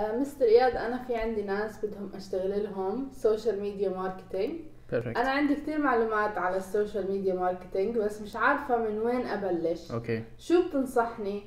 آه، مستر اياد انا في عندي ناس بدهم اشتغل لهم سوشيال ميديا ماركتينج انا عندي كثير معلومات على السوشيال ميديا ماركتينج بس مش عارفه من وين ابلش اوكي شو بتنصحني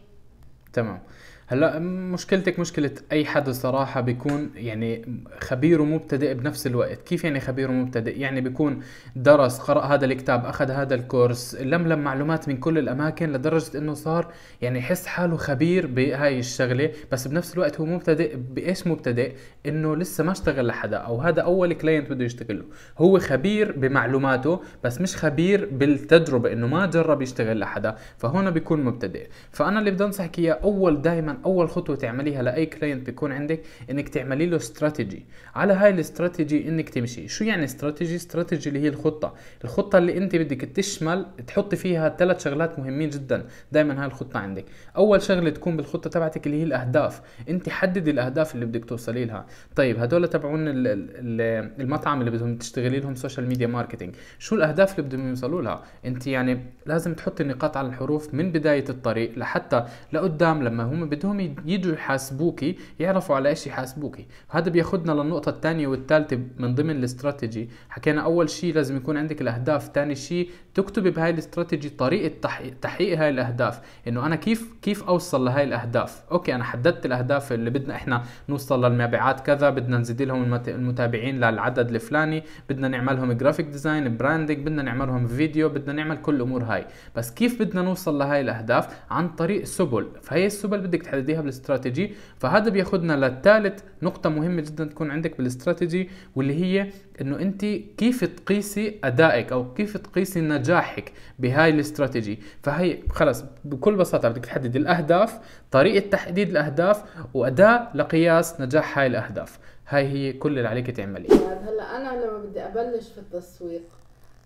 تمام هلا مشكلتك مشكله اي حدا صراحه بيكون يعني خبير ومبتدئ بنفس الوقت كيف يعني خبير ومبتدئ يعني بيكون درس قرا هذا الكتاب اخذ هذا الكورس لملم معلومات من كل الاماكن لدرجه انه صار يعني يحس حاله خبير بهاي الشغله بس بنفس الوقت هو مبتدئ بايش مبتدئ انه لسه ما اشتغل لحدا او هذا اول كلاينت بده يشتغل له هو خبير بمعلوماته بس مش خبير بالتجربه انه ما جرب يشتغل لحدا فهون بيكون مبتدئ فانا اللي بدي انصحك اياه اول دائما اول خطوه تعمليها لاي كلاينت بيكون عندك انك تعملي له استراتيجي على هاي الاستراتيجي انك تمشي شو يعني استراتيجي استراتيجي اللي هي الخطه الخطه اللي انت بدك تشمل تحطي فيها ثلاث شغلات مهمين جدا دائما هاي الخطه عندك اول شغله تكون بالخطه تبعتك اللي هي الاهداف انت حددي الاهداف اللي بدك توصلي لها طيب هدول تبعون المطعم اللي بدهم تشتغلي لهم سوشيال ميديا ماركتينج شو الاهداف اللي بدهم يوصلوا لها انت يعني لازم تحطي النقاط على الحروف من بدايه الطريق لحتى لقدام لما هم بدهم بدهم يجوا يحاسبوكي يعرفوا على ايش يحاسبوكي هذا بياخذنا للنقطه الثانيه والثالثه من ضمن الاستراتيجي حكينا اول شيء لازم يكون عندك الاهداف ثاني شيء تكتبي بهاي الاستراتيجي طريقه تحقيق, تحقيق هاي الاهداف انه انا كيف كيف اوصل لهاي الاهداف اوكي انا حددت الاهداف اللي بدنا احنا نوصل للمبيعات كذا بدنا نزيد لهم المتابعين للعدد الفلاني بدنا نعملهم جرافيك ديزاين براندنج بدنا نعملهم فيديو بدنا نعمل كل الامور هاي بس كيف بدنا نوصل لهاي الاهداف عن طريق سبل فهي السبل بدك تحدديها بالاستراتيجي فهذا بياخذنا للثالث نقطه مهمه جدا تكون عندك بالاستراتيجي واللي هي انه انت كيف تقيسي ادائك او كيف تقيسي نجاحك بهاي الاستراتيجي فهي خلص بكل بساطه بدك تحددي الاهداف طريقه تحديد الاهداف واداه لقياس نجاح هاي الاهداف هاي هي كل اللي عليك تعمليه طيب، هلا انا لما بدي ابلش في التسويق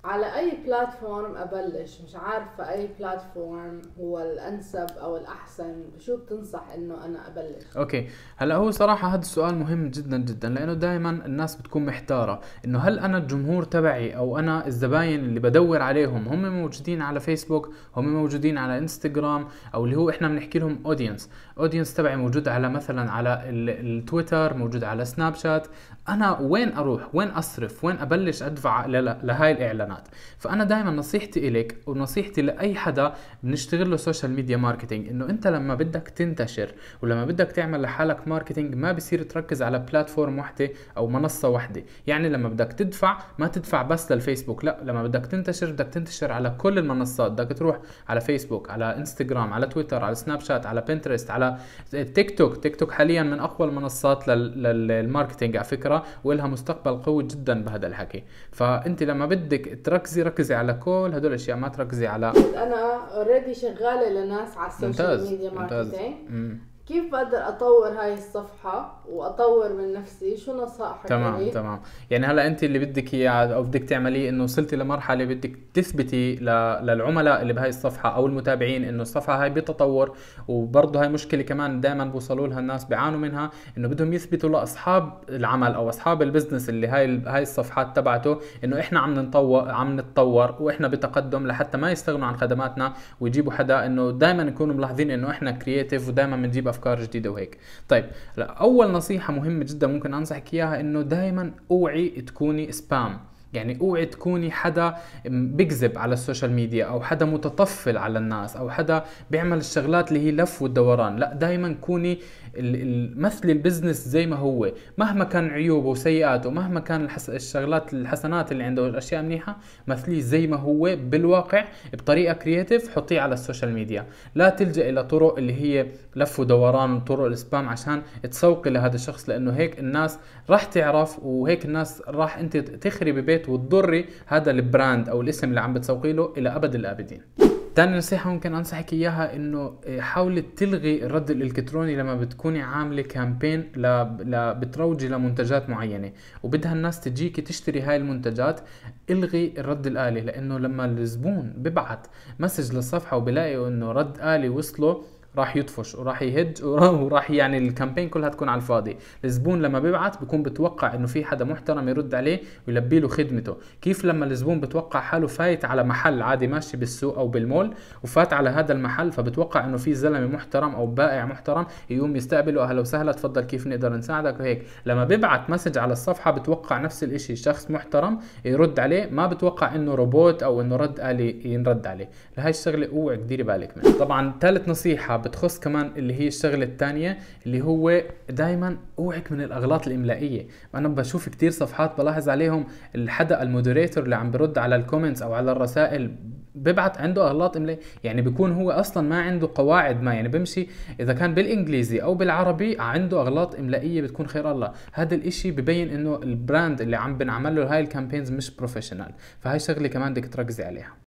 على اي بلاتفورم ابلش مش عارفه اي بلاتفورم هو الانسب او الاحسن شو بتنصح انه انا ابلش اوكي هلا هو صراحه هذا السؤال مهم جدا جدا لانه دائما الناس بتكون محتاره انه هل انا الجمهور تبعي او انا الزباين اللي بدور عليهم هم موجودين على فيسبوك هم موجودين على انستغرام او اللي هو احنا بنحكي لهم اودينس اودينس تبعي موجود على مثلا على التويتر موجود على سناب شات انا وين اروح وين اصرف وين ابلش ادفع لهاي الاعلانات فانا دائما نصيحتي إليك ونصيحتي لاي حدا بنشتغل له سوشيال ميديا ماركتينج انه انت لما بدك تنتشر ولما بدك تعمل لحالك ماركتينج ما بصير تركز على بلاتفورم وحده او منصه وحده يعني لما بدك تدفع ما تدفع بس للفيسبوك لا لما بدك تنتشر بدك تنتشر على كل المنصات بدك تروح على فيسبوك على انستغرام على تويتر على سناب شات على بنترست على تيك توك تيك توك حاليا من اقوى المنصات للماركتينج على فكره مره ولها مستقبل قوي جدا بهذا الحكي فانت لما بدك تركزي ركزي على كل هدول الاشياء ما تركزي على انا اوريدي شغاله لناس على السوشيال ميديا ماركتينج كيف بقدر اطور هاي الصفحه واطور من نفسي شو نصائحك تمام لي؟ تمام يعني هلا انت اللي بدك اياه او بدك تعمليه انه وصلتي لمرحله بدك تثبتي للعملاء اللي بهاي الصفحه او المتابعين انه الصفحه هاي بتطور وبرضه هاي مشكله كمان دائما بوصلوا لها الناس بيعانوا منها انه بدهم يثبتوا لاصحاب العمل او اصحاب البزنس اللي هاي هاي الصفحات تبعته انه احنا عم نطور عم نتطور واحنا بتقدم لحتى ما يستغنوا عن خدماتنا ويجيبوا حدا انه دائما يكونوا ملاحظين انه احنا كرييتيف ودائما بنجيب افكار جديده وهيك طيب اول نصيحه مهمه جدا ممكن انصحك اياها انه دائما اوعي تكوني سبام يعني اوعي تكوني حدا بكذب على السوشيال ميديا او حدا متطفل على الناس او حدا بيعمل الشغلات اللي هي لف ودوران لا دائما كوني مثلي البزنس زي ما هو مهما كان عيوبه وسيئاته مهما كان الحس... الشغلات الحسنات اللي عنده والاشياء منيحه مثليه زي ما هو بالواقع بطريقه كرييتيف حطيه على السوشيال ميديا لا تلجا الى طرق اللي هي لف ودوران وطرق السبام عشان تسوقي لهذا الشخص لانه هيك الناس راح تعرف وهيك الناس راح انت تخربي البيت وتضري هذا البراند او الاسم اللي عم بتسوقي له الى ابد الابدين ثاني نصيحة ممكن أنصحك إياها إنه آه، حاولي تلغي الرد الإلكتروني لما بتكوني عاملة كامبين ل... ل... بتروجي لمنتجات معينة وبدها الناس تجيكي تشتري هاي المنتجات الغي الرد الآلي لأنه لما الزبون ببعت مسج للصفحة وبلاقي إنه رد آلي وصله راح يطفش وراح يهج وراح يعني الكامبين كلها تكون على الفاضي الزبون لما بيبعت بيكون بتوقع انه في حدا محترم يرد عليه ويلبي له خدمته كيف لما الزبون بتوقع حاله فايت على محل عادي ماشي بالسوق او بالمول وفات على هذا المحل فبتوقع انه في زلمه محترم او بائع محترم يقوم يستقبله اهلا وسهلا تفضل كيف نقدر نساعدك وهيك لما بيبعت مسج على الصفحه بتوقع نفس الشيء شخص محترم يرد عليه ما بتوقع انه روبوت او انه رد آلي ينرد عليه لهي الشغله اوعي ديري بالك منها طبعا ثالث نصيحه بتخص كمان اللي هي الشغله الثانيه اللي هو دائما اوعك من الاغلاط الاملائيه انا بشوف كثير صفحات بلاحظ عليهم الحدا المودريتور اللي عم برد على الكومنتس او على الرسائل ببعت عنده اغلاط املائيه يعني بيكون هو اصلا ما عنده قواعد ما يعني بمشي اذا كان بالانجليزي او بالعربي عنده اغلاط املائيه بتكون خير الله هذا الاشي ببين انه البراند اللي عم بنعمل له هاي الكامبينز مش بروفيشنال فهاي شغله كمان بدك تركزي عليها